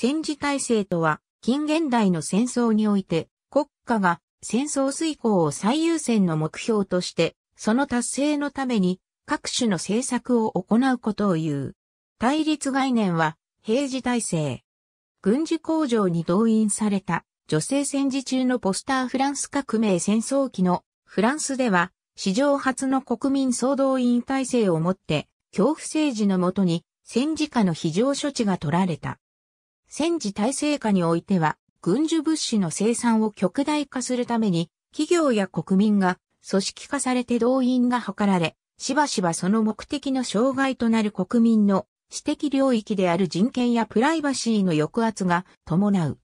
戦時体制とは、近現代の戦争において、国家が戦争遂行を最優先の目標として、その達成のために各種の政策を行うことを言う。対立概念は、平時体制。軍事工場に動員された女性戦時中のポスターフランス革命戦争期のフランスでは史上初の国民総動員体制をもって恐怖政治のもとに戦時下の非常処置が取られた。戦時体制下においては、軍需物資の生産を極大化するために、企業や国民が組織化されて動員が図られ、しばしばその目的の障害となる国民の私的領域である人権やプライバシーの抑圧が伴う。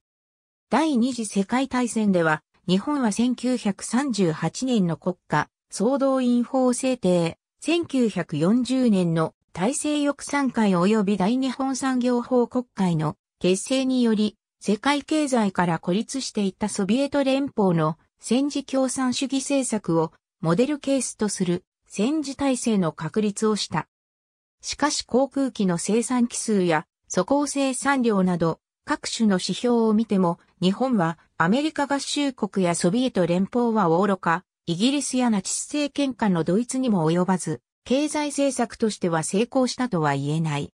第二次世界大戦では、日本は1938年の国家総動員法制定、1940年の体制抑散会及び大日本産業法国会の結成により、世界経済から孤立していたソビエト連邦の戦時共産主義政策をモデルケースとする戦時体制の確立をした。しかし航空機の生産機数や素行生産量など各種の指標を見ても日本はアメリカ合衆国やソビエト連邦はおろか、イギリスやナチス政権下のドイツにも及ばず、経済政策としては成功したとは言えない。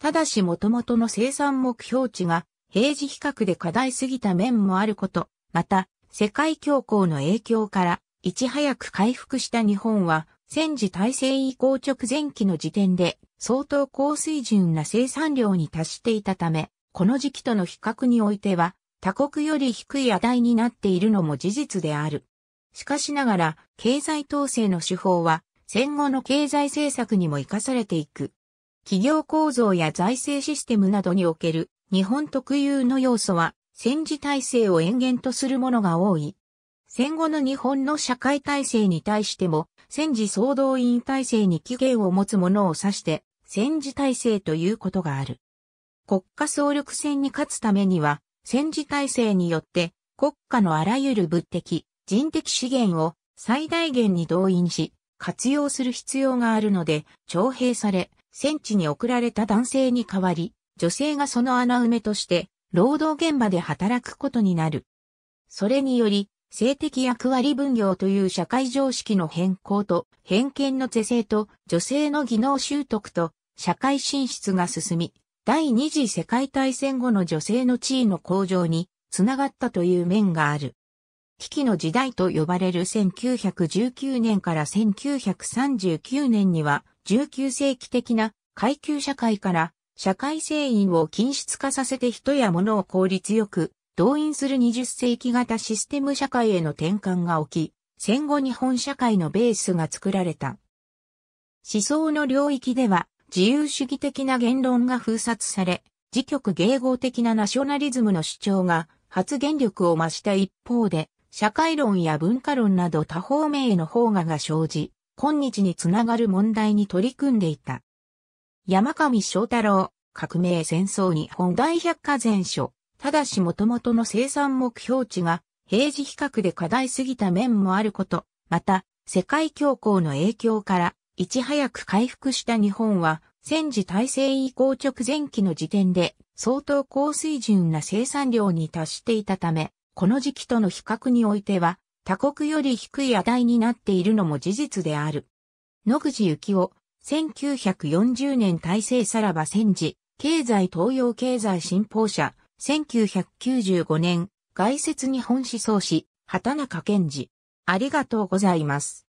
ただし元々の生産目標値が平時比較で過大すぎた面もあること、また、世界恐慌の影響から、いち早く回復した日本は、戦時体制移行直前期の時点で、相当高水準な生産量に達していたため、この時期との比較においては、他国より低い値になっているのも事実である。しかしながら、経済統制の手法は、戦後の経済政策にも活かされていく。企業構造や財政システムなどにおける日本特有の要素は戦時体制を延々とするものが多い。戦後の日本の社会体制に対しても戦時総動員体制に起源を持つものを指して戦時体制ということがある。国家総力戦に勝つためには戦時体制によって国家のあらゆる物的、人的資源を最大限に動員し活用する必要があるので徴兵され戦地に送られた男性に代わり、女性がその穴埋めとして、労働現場で働くことになる。それにより、性的役割分業という社会常識の変更と、偏見の是正と、女性の技能習得と、社会進出が進み、第二次世界大戦後の女性の地位の向上に、つながったという面がある。危機の時代と呼ばれる1919年から1939年には、19世紀的な階級社会から社会制員を均質化させて人や物を効率よく動員する20世紀型システム社会への転換が起き、戦後日本社会のベースが作られた。思想の領域では自由主義的な言論が封殺され、自局迎合的なナショナリズムの主張が発言力を増した一方で、社会論や文化論など多方面への方がが生じ、今日につながる問題に取り組んでいた。山上翔太郎、革命戦争日本大百科全書、ただし元々の生産目標値が平時比較で課題すぎた面もあること、また、世界恐慌の影響から、いち早く回復した日本は、戦時体制移行直前期の時点で、相当高水準な生産量に達していたため、この時期との比較においては、他国より低い値になっているのも事実である。野口幸夫、1940年大制さらば戦時、経済東洋経済新報社、1995年、外説日本思想史、畑中健治。ありがとうございます。